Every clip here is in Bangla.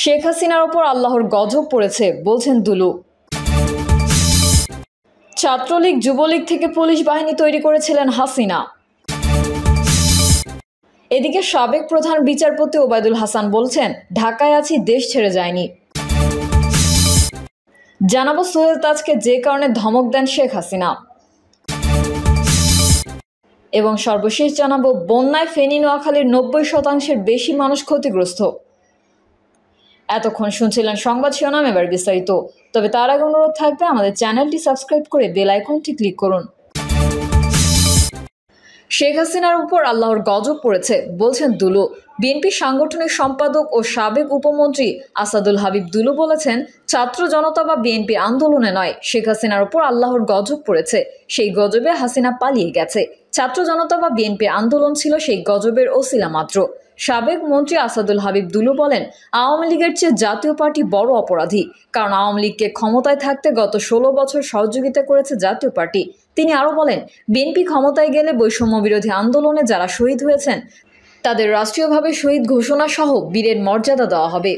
শেখ হাসিনার ওপর আল্লাহর গজব পড়েছে বলছেন দুলু ছাত্রলীগ যুবলীগ থেকে পুলিশ বাহিনী তৈরি করেছিলেন হাসিনা এদিকে সাবেক প্রধান বিচারপতি ওবায়দুল হাসান বলছেন ঢাকায় আছি দেশ ছেড়ে যায়নি জানাবো সোহেল তাজকে যে কারণে ধমক দেন শেখ হাসিনা এবং সর্বশেষ জানাবো বন্যায় ফেনী নোয়াখালীর নব্বই শতাংশের বেশি মানুষ ক্ষতিগ্রস্ত এতক্ষণ শুনছিলেন সংবাদ শিরোনাম এবার বিস্তারিত তবে তার আগে অনুরোধ থাকবে আমাদের চ্যানেলটি সাবস্ক্রাইব করে বেল আইকনটি ক্লিক করুন শেখ হাসিনার উপর আল্লাহর গজব পড়েছে বলছেন দুলু বিএনপি সাংগঠনিক সম্পাদক ও সাবেক উপমন্ত্রী আসাদুল হাবিব দুলু বলেছেন ছাত্র জনতা বা বিএনপি আন্দোলনে নয় শেখ হাসিনার উপর আল্লাহর গজব পড়েছে সেই গজবে হাসিনা পালিয়ে গেছে ছাত্র জনতা বা বিএনপি আন্দোলন ছিল সেই গজবের ওসিলা মাত্র সাবেক মন্ত্রী আসাদুল হাবিব দুলু বলেন আওয়ামী লীগের চেয়ে জাতীয় পার্টি বড় অপরাধী কারণ আওয়ামী লীগকে ক্ষমতায় থাকতে গত ষোলো বছর সহযোগিতা করেছে জাতীয় পার্টি তিনি আরও বলেন বিএনপি ক্ষমতায় গেলে বৈষম্য বিরোধী আন্দোলনে যারা শহীদ হয়েছেন তাদের রাষ্ট্রীয়ভাবে শহীদ ঘোষণা সহ বীরের মর্যাদা দেওয়া হবে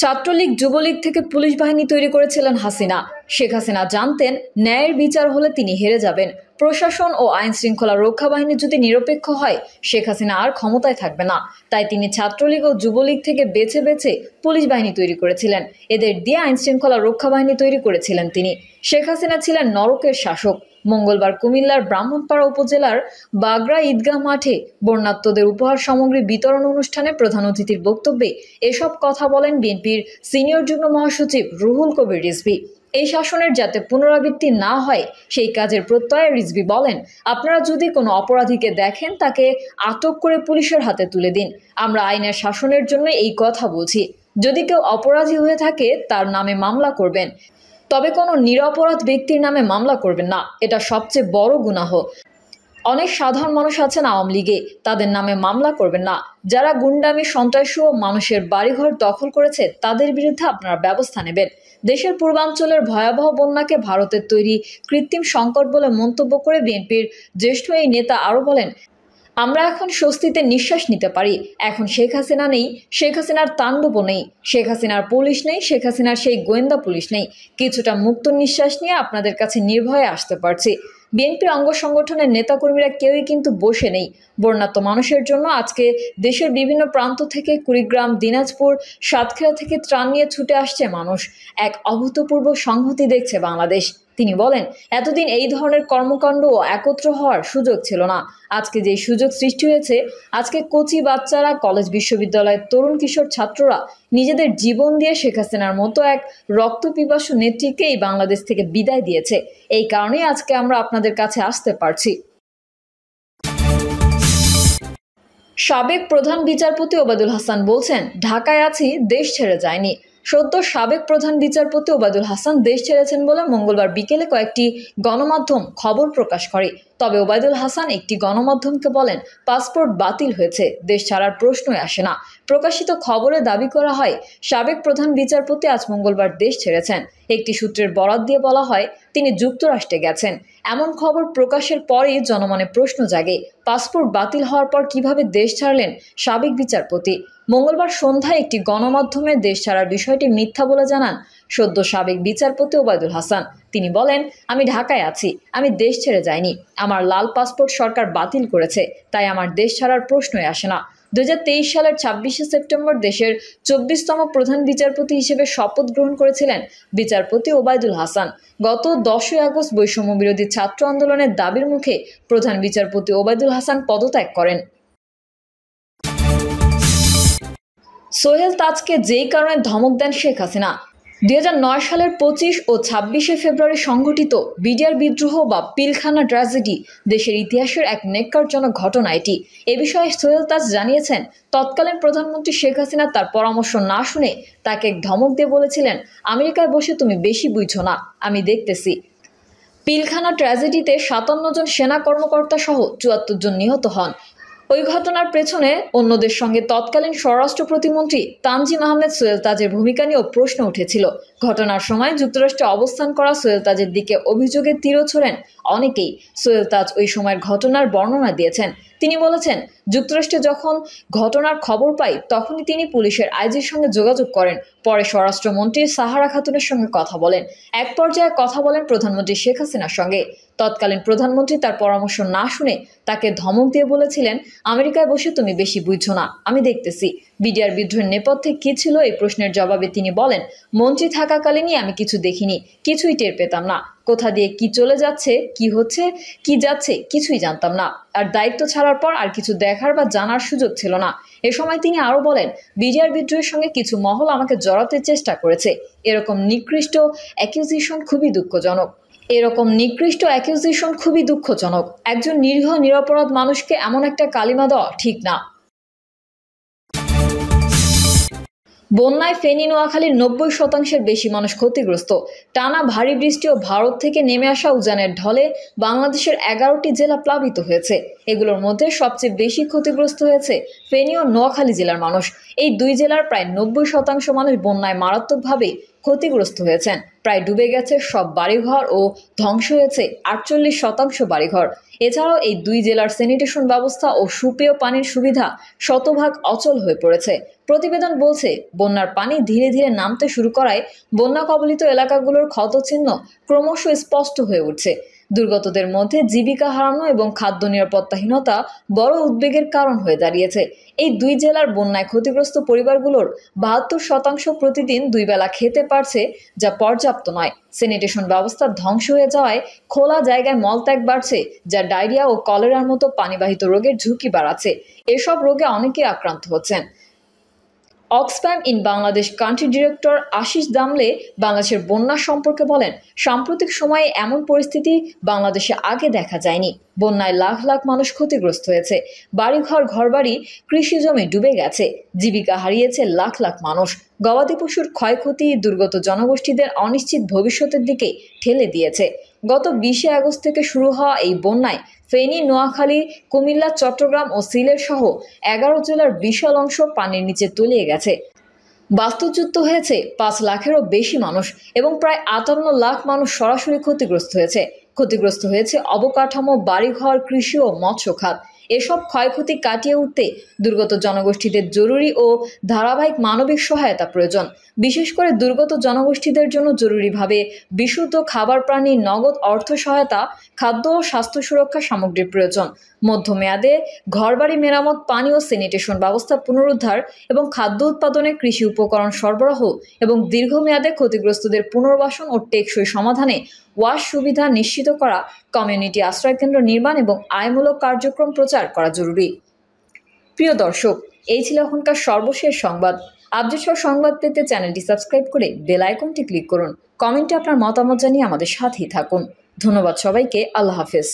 ছাত্রলীগ যুবলীগ থেকে পুলিশ বাহিনী তৈরি করেছিলেন হাসিনা শেখ হাসিনা জানতেন ন্যায়ের বিচার হলে তিনি হেরে যাবেন প্রশাসন ও আইন শৃঙ্খলা রক্ষা বাহিনী যদি নিরপেক্ষ হয় শেখ হাসিনা আর ক্ষমতায় থাকবে না তাই তিনি ছাত্রলীগ ও যুবলীগ থেকে বেছে বেছে পুলিশ বাহিনী তৈরি করেছিলেন এদের দিয়ে আইন শৃঙ্খলা রক্ষা বাহিনী তৈরি করেছিলেন তিনি শেখ হাসিনা ছিলেন নরকের শাসক মঙ্গলবার কুমিল্লার ব্রাহ্মণপাড়া উপজেলার বাগরা ঈদগাহ মাঠে বন্যাত্মদের উপহার সামগ্রী বিতরণ অনুষ্ঠানে প্রধান অতিথির বক্তব্যে এসব কথা বলেন বিএনপির সিনিয়র যুগ্ম মহাসচিব রুহুল কবির রিজভি এই শাসনের যাতে পুনরাবৃত্তি না হয় সেই কাজের প্রত্যয়ে রিজভি বলেন আপনারা যদি কোনো অপরাধীকে দেখেন তাকে আটক করে পুলিশের হাতে তুলে দিন আমরা আইনের শাসনের জন্য এই কথা বলছি যদি কেউ অপরাধী হয়ে থাকে তার নামে মামলা করবেন তবে কোনো নিরপরাধ ব্যক্তির নামে মামলা করবেন না এটা সবচেয়ে বড় গুনাহ অনেক সাধারণ মানুষ আছেন আওয়ামী লীগে তাদের নামে মামলা করবেন না যারা গুন্ডামি সন্ত্রাসী ও মানুষের বাড়িঘর দখল করেছে তাদের বিরুদ্ধে আপনারা ব্যবস্থা নেবেন দেশের পূর্বাঞ্চলের ভয়াবহ বন্যাকে ভারতের তৈরি কৃত্রিম সংকট বলে মন্তব্য করে বিএনপির জ্যেষ্ঠ এই নেতা আরও বলেন আমরা এখন স্বস্তিতে নিঃশ্বাস নিতে পারি এখন শেখ হাসিনা নেই শেখ হাসিনার তাণ্ডব নেই শেখ হাসিনার পুলিশ নেই শেখ হাসিনার সেই গোয়েন্দা পুলিশ নেই কিছুটা মুক্ত নিঃশ্বাস নিয়ে আপনাদের কাছে নির্ভয়ে আসতে পারছি বিএনপির অঙ্গ সংগঠনের নেতাকর্মীরা কেউই কিন্তু বসে নেই বন্যাত্ম মানুষের জন্য আজকে দেশের বিভিন্ন প্রান্ত থেকে কুড়িগ্রাম দিনাজপুর সাতক্ষীরা থেকে ত্রাণ নিয়ে ছুটে আসছে মানুষ এক অভূতপূর্ব সংহতি দেখছে বাংলাদেশ তিনি বলেন এতদিন এই ধরনের কর্মকাণ্ড একত্র হওয়ার সুযোগ ছিল না আজকে যে সুযোগ সৃষ্টি হয়েছে আজকে কোচি বাচ্চারা কলেজ বিশ্ববিদ্যালয়ের তরুণ কিশোর ছাত্ররা নিজেদের জীবন দিয়ে শেখ হাসিনার মতো এক রক্ত পিপাসু নেত্রীকেই বাংলাদেশ থেকে বিদায় দিয়েছে এই কারণে আজকে আমরা আপনাদের কাছে আসতে পারছি সাবেক প্রধান বিচারপতি ওবাদুল হাসান বলছেন ঢাকায় আছি দেশ ছেড়ে যায়নি সদ্য সাবেক প্রধান বিচারপতি ওবাদুল হাসান দেশ ছেড়েছেন বলে মঙ্গলবার বিকেলে কয়েকটি গণমাধ্যম খবর প্রকাশ করে তবে ওবায়দুল হাসান একটি গণমাধ্যমকে বলেন পাসপোর্ট বাতিল হয়েছে দেশ ছাড়ার প্রশ্নই আসে না প্রকাশিত খবরে দাবি করা হয় সাবেক প্রধান বিচারপতি আজ মঙ্গলবার দেশ ছেড়েছেন একটি সূত্রের বরাত দিয়ে বলা হয় তিনি যুক্তরাষ্ট্রে গেছেন এমন খবর প্রকাশের পরেই জনমনে প্রশ্ন জাগে পাসপোর্ট বাতিল হওয়ার পর কিভাবে দেশ ছাড়লেন সাবেক বিচারপতি মঙ্গলবার সন্ধ্যায় একটি গণমাধ্যমে দেশ ছাড়ার বিষয়টি মিথ্যা বলে জানান সদ্য সাবেক বিচারপতি ওবায়দুল হাসান তিনি বলেন আমি ঢাকায় আছি আমি দেশ ছেড়ে যাইনি আমার লাল পাসপোর্ট সরকার বাতিল করেছে তাই আমার দেশ ছাড়ার প্রশ্নই আসে না দু সালের ছাব্বিশে সেপ্টেম্বর দেশের চব্বিশতম প্রধান বিচারপতি হিসেবে শপথ গ্রহণ করেছিলেন বিচারপতি ওবায়দুল হাসান গত দশই আগস্ট বৈষম্য বিরোধী ছাত্র আন্দোলনের দাবির মুখে প্রধান বিচারপতি ওবায়দুল হাসান পদত্যাগ করেন সোহেল তাজকে যেই কারণে ধমক দেন শেখ হাসিনা দুই সালের পঁচিশ ও ছাব্বিশে ফেব্রুয়ারি সংঘটিত বিডিআর বিদ্রোহ বা পিলখানা ট্র্যাজেডি দেশের ইতিহাসের এক নেককারজনক ঘটনা এটি এ বিষয়ে সোহেল তাজ জানিয়েছেন তৎকালীন প্রধানমন্ত্রী শেখ হাসিনা তার পরামর্শ না শুনে তাকে ধমক দিয়ে বলেছিলেন আমেরিকায় বসে তুমি বেশি বুঝো না আমি দেখতেছি পিলখানা ট্র্যাজেডিতে সাতান্ন জন সেনা কর্মকর্তা সহ চুয়াত্তর জন নিহত হন ওই ঘটনার পেছনে অন্যদের সঙ্গে তৎকালীন স্বরাষ্ট্র প্রতিমন্ত্রী তানজিম আহমেদ সোয়েল তাজের ভূমিকা নিয়েও প্রশ্ন উঠেছিল ঘটনার সময় যুক্তরাষ্ট্রে অবস্থান করা সোয়েল তাজের দিকে অভিযোগের তীরও ছোড়েন অনেকেই সোয়েল তাজ ওই সময়ের ঘটনার বর্ণনা দিয়েছেন তিনি বলেছেন যুক্তরাষ্ট্রে যখন ঘটনার খবর পাই তখনই তিনি পুলিশের আইজির সঙ্গে যোগাযোগ করেন পরে স্বরাষ্ট্রমন্ত্রী সাহারা খাতুনের সঙ্গে কথা বলেন এক পর্যায়ে কথা বলেন প্রধানমন্ত্রী শেখ হাসিনার সঙ্গে তৎকালীন প্রধানমন্ত্রী তার পরামর্শ না শুনে তাকে ধমক দিয়ে বলেছিলেন আমেরিকায় বসে তুমি বেশি বুঝছো না আমি দেখতেছি বিডিআর বিদ্রোহের নেপথ্যে কী ছিল এই প্রশ্নের জবাবে তিনি বলেন মন্ত্রী থাকাকালীনই আমি কিছু দেখিনি কিছুই টের পেতাম না কোথা দিয়ে কি চলে যাচ্ছে কি হচ্ছে কি যাচ্ছে কিছুই জানতাম না আর দায়িত্ব ছাড়ার পর আর কিছু দেখার বা জানার সুযোগ ছিল না এ সময় তিনি আরও বলেন বিডিআর বিদ্রোহের সঙ্গে কিছু মহল আমাকে জড়াতে চেষ্টা করেছে এরকম নিকৃষ্ট অ্যাকিউজিশন খুবই দুঃখজনক এরকম নিকৃষ্ট অ্যাকিউজিশন খুবই দুঃখজনক একজন নিরীহ নিরপরাধ মানুষকে এমন একটা কালিমা দেওয়া ঠিক না বন্যায় ফেনী নোয়াখালীর নব্বই শতাংশের বেশি মানুষ ক্ষতিগ্রস্ত টানা ভারী বৃষ্টি ও ভারত থেকে নেমে আসা উজানের ঢলে বাংলাদেশের এগারোটি জেলা প্লাবিত হয়েছে এগুলোর মধ্যে সবচেয়ে বেশি ক্ষতিগ্রস্ত হয়েছে ফেনী ও নোয়াখালী জেলার মানুষ এই দুই জেলার প্রায় নব্বই শতাংশ মানুষ বন্যায় মারাত্মকভাবে ক্ষতিগ্রস্ত হয়েছেন প্রায় ডুবে গেছে সব বাড়িঘর ও ধ্বংস হয়েছে আটচল্লিশ শতাংশ বাড়িঘর এছাড়াও এই দুই জেলার স্যানিটেশন ব্যবস্থা ও সুপেয় পানির সুবিধা শতভাগ অচল হয়ে পড়েছে প্রতিবেদন বলছে বন্যার পানি ধীরে ধীরে নামতে শুরু করায় বন্যা কবলিত এলাকাগুলোর ক্ষতচিহ্ন ক্রমশ স্পষ্ট হয়ে উঠছে দুর্গতদের মধ্যে জীবিকা হারানো এবং খাদ্য নিরাপত্তাহীনতা বড় উদ্বেগের কারণ হয়ে দাঁড়িয়েছে এই দুই জেলার বন্যায় ক্ষতিগ্রস্ত পরিবারগুলোর বাহাত্তর শতাংশ প্রতিদিন দুই বেলা খেতে পারছে যা পর্যাপ্ত নয় স্যানিটেশন ব্যবস্থা ধ্বংস হয়ে যাওয়ায় খোলা জায়গায় মলত্যাগ বাড়ছে যা ডায়রিয়া ও কলেরার মতো পানিবাহিত রোগের ঝুঁকি বাড়াচ্ছে এসব রোগে অনেকে আক্রান্ত হচ্ছেন Oxfam in Bangladesh country director Ashish Damle বাংলাদেশের বন্যা সম্পর্কে বলেন সাম্প্রতিক সময়ে এমন পরিস্থিতি বাংলাদেশে আগে দেখা যায়নি বন্যায় লাখ লাখ মানুষ ক্ষতিগ্রস্ত হয়েছে বাড়িঘর ঘরবাড়ি কৃষি জমি ডুবে গেছে জীবিকা হারিয়েছে লাখ লাখ মানুষ গবাদি পশুর ক্ষয়ক্ষতি দুর্গত জনগোষ্ঠীদের অনিশ্চিত ভবিষ্যতের দিকে ঠেলে দিয়েছে গত বিশে আগস্ট থেকে শুরু হওয়া এই বন্যায় ফেনী নোয়াখালী কুমিল্লা চট্টগ্রাম ও সিলেট সহ এগারো জেলার বিশাল অংশ পানির নিচে তলিয়ে গেছে বাস্তুচ্যুত হয়েছে পাঁচ লাখেরও বেশি মানুষ এবং প্রায় আটান্ন লাখ মানুষ সরাসরি ক্ষতিগ্রস্ত হয়েছে ক্ষতিগ্রস্ত হয়েছে অবকাঠামো বাড়িঘর কৃষি ও মৎস্য খাত এসব ক্ষয়ক্ষতি কাটিয়ে উঠতে দুর্গত জনগোষ্ঠীদের জরুরি ও ধারাবাহিক মানবিক সহায়তা প্রয়োজন বিশেষ করে দুর্গত জনগোষ্ঠীদের জন্য জরুরিভাবে বিশুদ্ধ খাবার প্রাণী নগদ অর্থ সহায়তা খাদ্য ও স্বাস্থ্য সুরক্ষা সামগ্রীর প্রয়োজন মধ্যমেয়াদে ঘরবাড়ি মেরামত পানি ও স্যানিটেশন ব্যবস্থা পুনরুদ্ধার এবং খাদ্য উৎপাদনে কৃষি উপকরণ সরবরাহ এবং দীর্ঘমেয়াদে ক্ষতিগ্রস্তদের পুনর্বাসন ও টেকসই সমাধানে ওয়াশ সুবিধা নিশ্চিত করা কমিউনিটি আশ্রয়কেন্দ্র নির্মাণ এবং আয়মূলক কার্যক্রম প্রচার করা জরুরি প্রিয় দর্শক এই ছিল এখনকার সর্বশেষ সংবাদ আপডেট সংবাদ পেতে চ্যানেলটি সাবস্ক্রাইব করে বেল আইকনটি ক্লিক করুন কমেন্টে আপনার মতামত জানিয়ে আমাদের সাথেই থাকুন ধন্যবাদ সবাইকে আল্লাহ হাফেজ